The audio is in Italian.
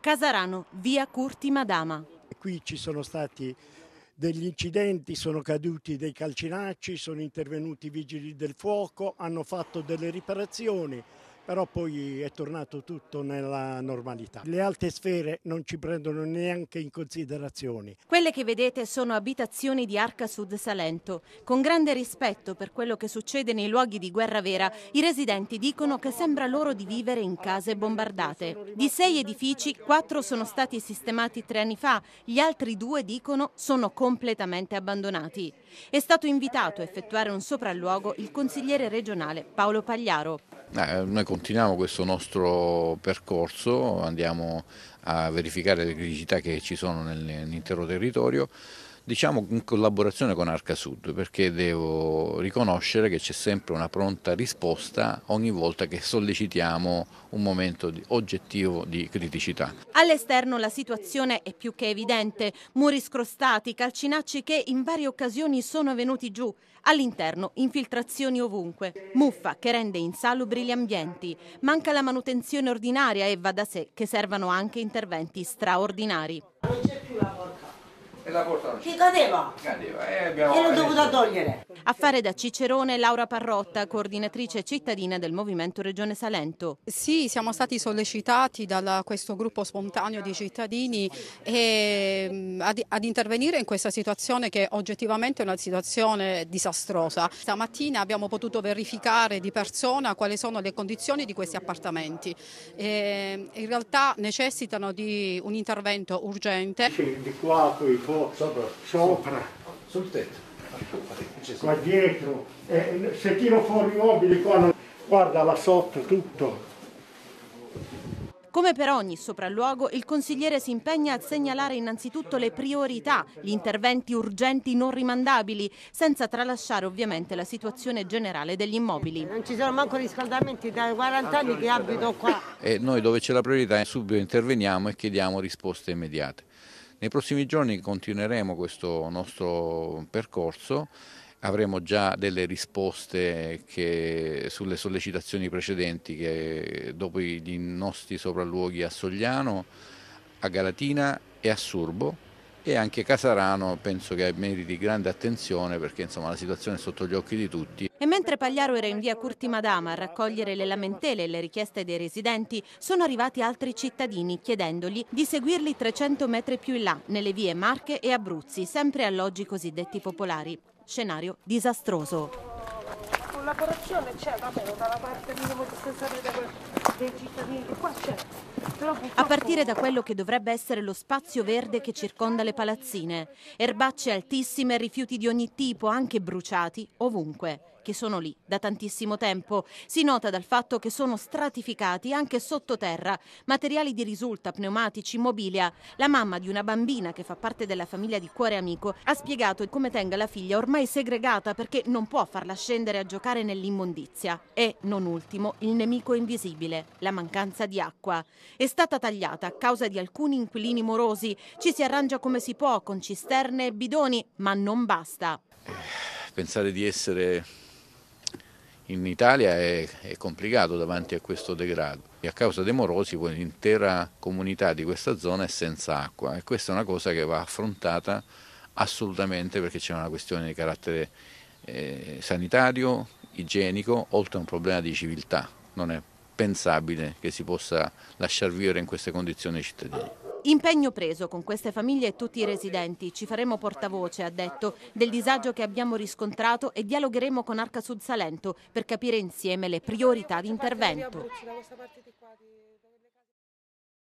Casarano, via Curti Madama. Qui ci sono stati degli incidenti, sono caduti dei calcinacci, sono intervenuti i vigili del fuoco, hanno fatto delle riparazioni però poi è tornato tutto nella normalità. Le alte sfere non ci prendono neanche in considerazione. Quelle che vedete sono abitazioni di Arca Sud Salento. Con grande rispetto per quello che succede nei luoghi di guerra vera, i residenti dicono che sembra loro di vivere in case bombardate. Di sei edifici, quattro sono stati sistemati tre anni fa, gli altri due dicono sono completamente abbandonati. È stato invitato a effettuare un sopralluogo il consigliere regionale Paolo Pagliaro. Eh, noi continuiamo questo nostro percorso, andiamo a verificare le criticità che ci sono nell'intero territorio diciamo in collaborazione con Arca Sud, perché devo riconoscere che c'è sempre una pronta risposta ogni volta che sollecitiamo un momento di oggettivo di criticità. All'esterno la situazione è più che evidente, muri scrostati, calcinacci che in varie occasioni sono venuti giù, all'interno infiltrazioni ovunque, muffa che rende insalubri gli ambienti, manca la manutenzione ordinaria e va da sé che servano anche interventi straordinari e la porta ci cadeva, cadeva. e, e l'ho dovuta togliere. A fare da Cicerone Laura Parrotta, coordinatrice cittadina del Movimento Regione Salento. Sì, siamo stati sollecitati da questo gruppo spontaneo di cittadini e, mm, ad, ad, intervenire in questa situazione che oggettivamente è una situazione disastrosa. Stamattina abbiamo potuto verificare di persona quali sono le condizioni di questi appartamenti. E, in realtà necessitano di un intervento urgente. di qua, qui, fuori sopra, sopra. sul tetto. Qua dietro, eh, se tiro fuori i mobili qua, non... guarda là sotto tutto. Come per ogni sopralluogo, il consigliere si impegna a segnalare innanzitutto le priorità, gli interventi urgenti non rimandabili, senza tralasciare ovviamente la situazione generale degli immobili. Non ci sono manco riscaldamenti da 40 anni che abito qua. E eh, noi dove c'è la priorità subito interveniamo e chiediamo risposte immediate. Nei prossimi giorni continueremo questo nostro percorso avremo già delle risposte che, sulle sollecitazioni precedenti che, dopo i nostri sopralluoghi a Sogliano, a Galatina e a Surbo e anche Casarano penso che meriti grande attenzione perché insomma, la situazione è sotto gli occhi di tutti. E mentre Pagliaro era in via Curti Madama a raccogliere le lamentele e le richieste dei residenti, sono arrivati altri cittadini chiedendogli di seguirli 300 metri più in là, nelle vie Marche e Abruzzi, sempre alloggi cosiddetti popolari. Scenario disastroso collaborazione c'è, vabbè, dalla parte di minimo distanziale dei cittadini, qua c'è. A partire da quello che dovrebbe essere lo spazio verde che circonda le palazzine, erbacce altissime e rifiuti di ogni tipo, anche bruciati, ovunque perché sono lì da tantissimo tempo. Si nota dal fatto che sono stratificati anche sottoterra materiali di risulta, pneumatici, mobilia. La mamma di una bambina che fa parte della famiglia di Cuore Amico ha spiegato come tenga la figlia ormai segregata perché non può farla scendere a giocare nell'immondizia. E, non ultimo, il nemico invisibile, la mancanza di acqua. È stata tagliata a causa di alcuni inquilini morosi. Ci si arrangia come si può con cisterne e bidoni, ma non basta. Eh, Pensare di essere in Italia è, è, complicato davanti a questo degrado. E a causa dei morosi l'intera comunità di questa zona è senza acqua e questa è una cosa che va affrontata assolutamente perché c'è una questione di carattere eh, sanitario, igienico, oltre a un problema di civiltà. Non è pensabile che si possa lasciar vivere in queste condizioni i cittadini. Impegno preso con queste famiglie e tutti i residenti. Ci faremo portavoce, ha detto, del disagio che abbiamo riscontrato e dialogheremo con Arca Sud Salento per capire insieme le priorità di intervento.